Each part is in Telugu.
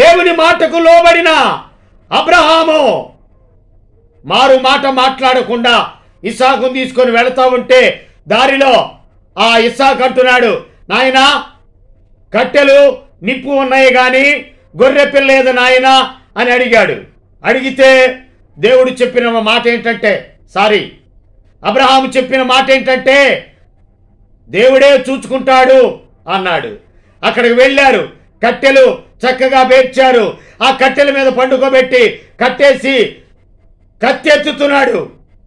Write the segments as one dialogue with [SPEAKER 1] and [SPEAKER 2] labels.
[SPEAKER 1] దేవుని మాటకు లోబడిన అబ్రహాము మారు మాట మాట్లాడకుండా ఇసాకును తీసుకొని వెళతా ఉంటే దారిలో ఆ ఇసాక్ అంటున్నాడు నాయన కట్టెలు నిప్పు ఉన్నాయి కానీ గొర్రె పిల్లేదు నాయన అని అడిగాడు అడిగితే దేవుడు చెప్పిన మాట ఏంటంటే సారీ అబ్రహాము చెప్పిన మాట ఏంటంటే దేవుడే చూచుకుంటాడు అన్నాడు అక్కడికి వెళ్ళారు కట్టెలు చక్కగా పేర్చారు ఆ కట్టెల మీద పండుకోబెట్టి కట్టేసి కత్తి ఎత్తుతున్నాడు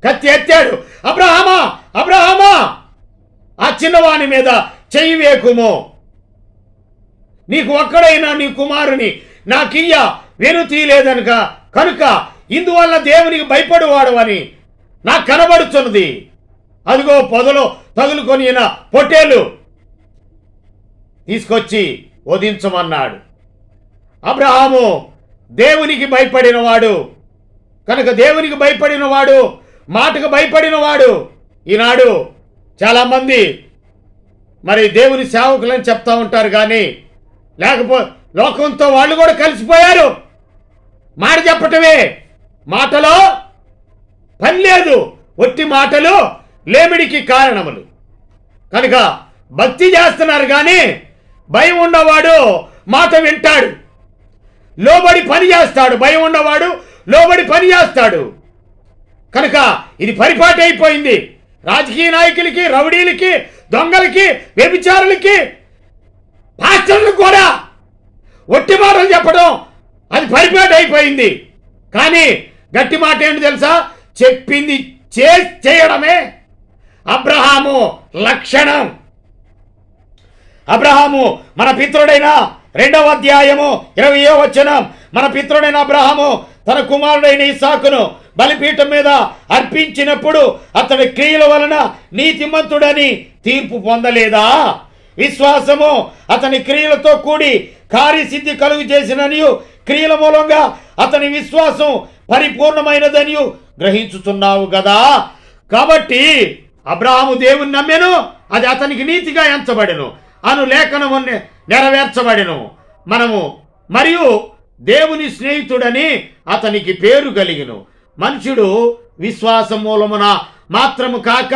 [SPEAKER 1] కత్తి ఎత్తాడు అబ్రహమా అబ్రహమా ఆ చిన్నవాని మీద చెయ్యి వేకుము నీకు ఒక్కడైనా నీ కుమారుని నాకియ్య వెను తీయలేదనుక కనుక ఇందువల్ల దేవునికి భయపడేవాడు అని నాకు కనబడుతున్నది అదిగో పొదలో తగులుకొని పొట్టేలు తీసుకొచ్చి వదించమన్నాడు అబ్రహాము దేవునికి భయపడినవాడు కనుక దేవునికి భయపడినవాడు మాటకు భయపడినవాడు ఈనాడు చాలామంది మరి దేవుని సేవకులని చెప్తా ఉంటారు కానీ లేకపో లోకంతో వాళ్ళు కూడా కలిసిపోయారు మాట చెప్పటమే మాటలో పని లేదు ఒట్టి మాటలు లేమిడికి కారణములు కనుక భక్తి చేస్తున్నారు కానీ భయం ఉన్నవాడు మాట వింటాడు లోబడి పని చేస్తాడు భయం ఉన్నవాడు లోబడి పని చేస్తాడు కనుక ఇది పరిపాటి అయిపోయింది రాజకీయ నాయకులకి రౌడీలకి దొంగలకి వ్యభిచారులకి పాస్టర్లకు కూడా ఒట్టి మాటలు చెప్పడం అది పరిపాటి అయిపోయింది కానీ గట్టి మాట ఏంటి తెలుసా చెప్పింది చే చేయడమే అబ్రహాము లక్షణం అబ్రహాము మన పిత్రుడైనా రెండవ అధ్యాయము ఇరవయో వచనం మన పిత్రుడైన అబ్రహము తన కుమారుడైన ఇసాకును బలిపీఠం మీద అర్పించినప్పుడు అతడి క్రియల వలన నీతిమంతుడని తీర్పు పొందలేదా విశ్వాసము అతని క్రియలతో కూడి కార్యసిద్ధి కలుగు చేసిననియు క్రియల మూలంగా అతని విశ్వాసం పరిపూర్ణమైనదనియు గ్రహించుతున్నావు కదా కాబట్టి అబ్రాహము దేవుని నమ్మెను అది అతనికి నీతిగా ఎంచబడెను అను లేఖనము నెరవేర్చబడెను మనము మరియు దేవుని స్నేహితుడని అతనికి పేరు కలిగిను మనుషుడు విశ్వాస మూలమున మాత్రము కాక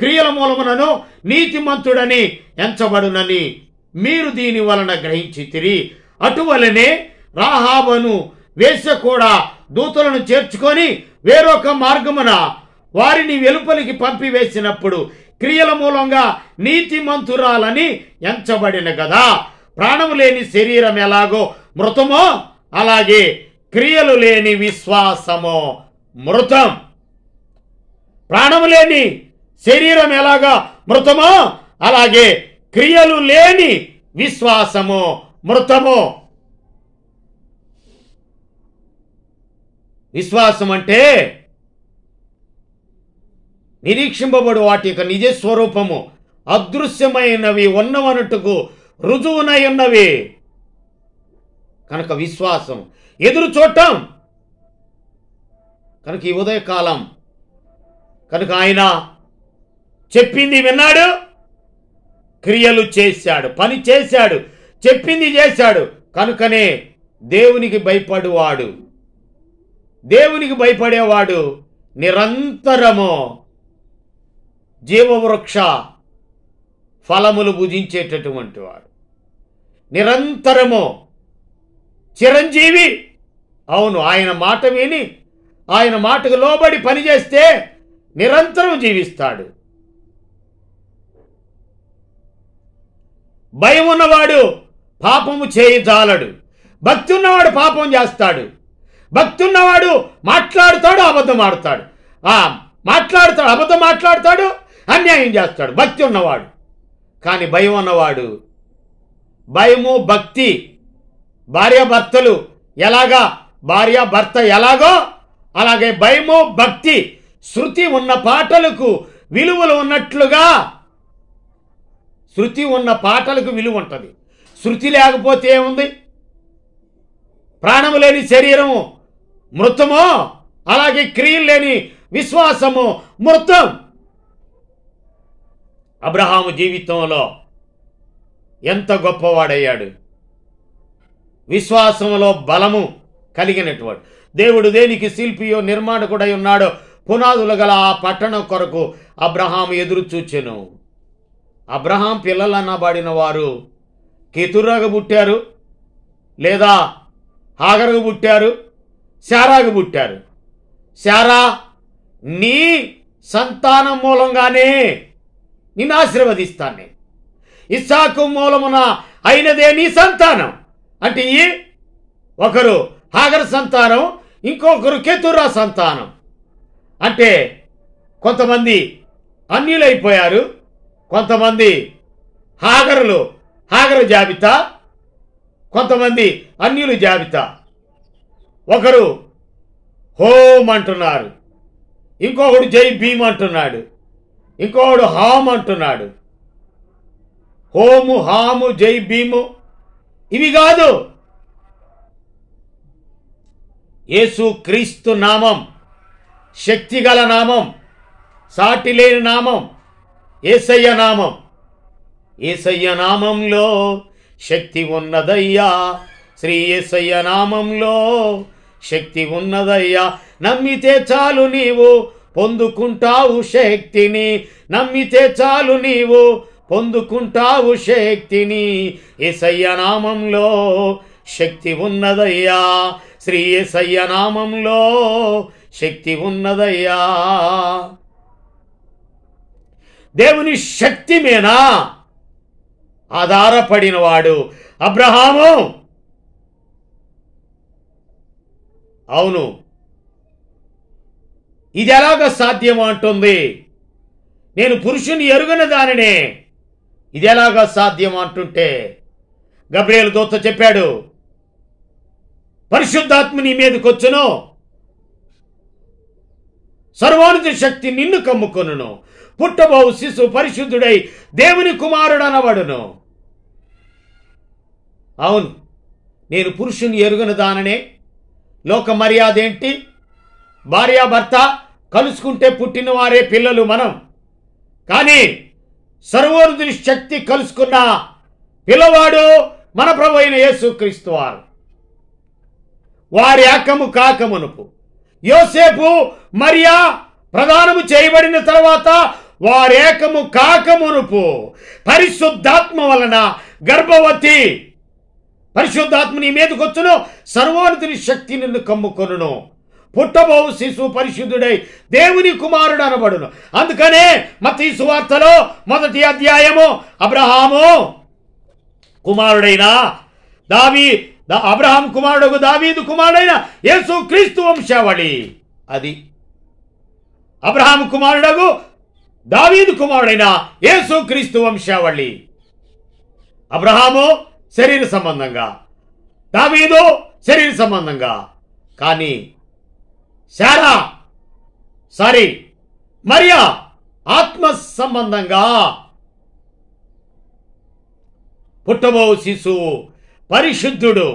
[SPEAKER 1] క్రియల మూలమునను నీతిమంతుడని ఎంచబడునని మీరు దీని వలన గ్రహించితిరి అటువలనే రాహాబను వేస కూడా దూతలను చేర్చుకొని వేరొక మార్గమున వారిని వెలుపలికి పంపివేసినప్పుడు క్రియల మూలంగా నీతి మంతురాలని ఎంచబడిన కదా ప్రాణము లేని శరీరం ఎలాగో మృతమో అలాగే క్రియలు లేని విశ్వాసము మృతం ప్రాణము లేని శరీరం ఎలాగా మృతమో అలాగే క్రియలు లేని విశ్వాసము మృతము విశ్వాసం అంటే నిరీక్షింపబడు వాటి యొక్క నిజ స్వరూపము అదృశ్యమైనవి ఉన్నవన్నట్టుకు రుజువునై ఉన్నవి కనుక విశ్వాసం ఎదురు చూడటం కనుక ఈ ఉదయకాలం కనుక ఆయన చెప్పింది విన్నాడు క్రియలు చేశాడు పని చేశాడు చెప్పింది చేశాడు కనుకనే దేవునికి భయపడువాడు దేవునికి భయపడేవాడు నిరంతరము జీవవృక్ష ఫలములు భుజించేటటువంటి వాడు నిరంతరము చిరంజీవి అవును ఆయన మాట విని ఆయన మాటకు లోబడి పనిచేస్తే నిరంతరం జీవిస్తాడు భయం ఉన్నవాడు పాపము చేయజాలడు భక్తి ఉన్నవాడు పాపం చేస్తాడు భక్తి ఉన్నవాడు మాట్లాడుతాడు అబద్ధం ఆడతాడు మాట్లాడతాడు అబద్ధం మాట్లాడతాడు అన్యాయం చేస్తాడు భక్తి ఉన్నవాడు కానీ భయం ఉన్నవాడు భయము భక్తి భార్యాభర్తలు ఎలాగా భార్యాభర్త ఎలాగో అలాగే భయము భక్తి శృతి ఉన్న పాటలకు విలువలు ఉన్నట్లుగా శృతి ఉన్న పాటలకు విలువ ఉంటుంది శృతి లేకపోతే ఏముంది ప్రాణము లేని శరీరము మృతము అలాగే క్రియలు లేని విశ్వాసము మృతం అబ్రహాము జీవితంలో ఎంత గొప్పవాడయ్యాడు విశ్వాసంలో బలము కలిగినటువంటి దేవుడు దేనికి శిల్పియో నిర్మాణకుడై ఉన్నాడో పునాదులు గల ఆ పట్టణం కొరకు అబ్రహాం ఎదురు చూచెను అబ్రహాం పిల్లలన్నబడిన వారు కితురాగా పుట్టారు లేదా హాగరుగా పుట్టారు శారాగా పుట్టారు శారా నీ సంతానం మూలంగానే నిన్ను ఆశీర్వదిస్తాను నేను ఇస్సాకు మూలమున అయినదే నీ సంతానం అంటే ఈ ఒకరు హాగర్ సంతానం ఇంకొకరు కేతురా సంతానం అంటే కొంతమంది అన్యులైపోయారు కొంతమంది హాగరులు హాగరు జాబితా కొంతమంది అన్యులు జాబితా ఒకరు హోమ్ అంటున్నారు ఇంకొకడు జై భీమ్ అంటున్నాడు ఇంకోడు హామ్ అంటున్నాడు హోము హాము జై భీము ఇవి కాదు యేసు క్రీస్తు నామం శక్తిగల నామం సాటి లేని నామం ఏసయ్య నామం ఏసయ్య నామంలో శక్తి ఉన్నదయ్యా శ్రీ ఏసయ్య నామంలో శక్తి ఉన్నదయ్యా నమ్మితే చాలు నీవు పొందుకుంటావు శక్తిని నమ్మితే చాలు నీవు పొందుకుంటావు శక్తిని ఎసయ్య నామంలో శక్తి ఉన్నదయ్యా శ్రీ ఎసయ్య నామంలో శక్తి ఉన్నదయ్యా దేవుని శక్తి మీద ఆధారపడినవాడు అబ్రహాము అవును ఇది ఎలాగ సాధ్యం అంటుంది నేను పురుషుని ఎరుగని దానినే ఇది ఎలాగ సాధ్యం అంటుంటే గబ్రేలు దూత చెప్పాడు పరిశుద్ధాత్మ నీ మీదకొచ్చును సర్వానుతి శక్తి నిన్ను కమ్ముకొనును పుట్టబోవు శిశు పరిశుద్ధుడై దేవుని కుమారుడు అనవడును అవును నేను పురుషుని ఎరుగిన దాననే లోక మర్యాద ఏంటి భార్యాభర్త కలుసుకుంటే పుట్టినవారే పిల్లలు మనం కానీ సర్వోరుదుని శక్తి కలుసుకున్న పిల్లవాడు మన ప్రభు అయిన యేసుక్రీస్తు వారు వారి అక్కము కాకమునుపు యోసేపు మరియా ప్రదానము చేయబడిన తర్వాత వారేకము కాకమునుపు పరిశుద్ధాత్మ వలన గర్భవతి పరిశుద్ధాత్మ నీ మీదకొచ్చును సర్వోన్నతిని శక్తి నిన్ను కమ్ముకొనును పుట్టబోవు శిశు పరిశుద్ధుడై దేవుని కుమారుడు అనబడును అందుకనే మతీ సువార్తలో మొదటి అధ్యాయము అబ్రహాము కుమారుడైనా దావి అబ్రహాం కుమారుడు దావీదు కుమారుడైన యేసు క్రీస్తు వంశావళి అది అబ్రహాం కుమారుడగు దావీదు కుమారుడైన యేసు క్రీస్తు వంశావళి అబ్రహాము శరీర సంబంధంగా దావీదు శరీర సంబంధంగా కానీ శారా సారీ మరియా ఆత్మ సంబంధంగా పుట్టబో శిశువు పరిశుద్ధుడు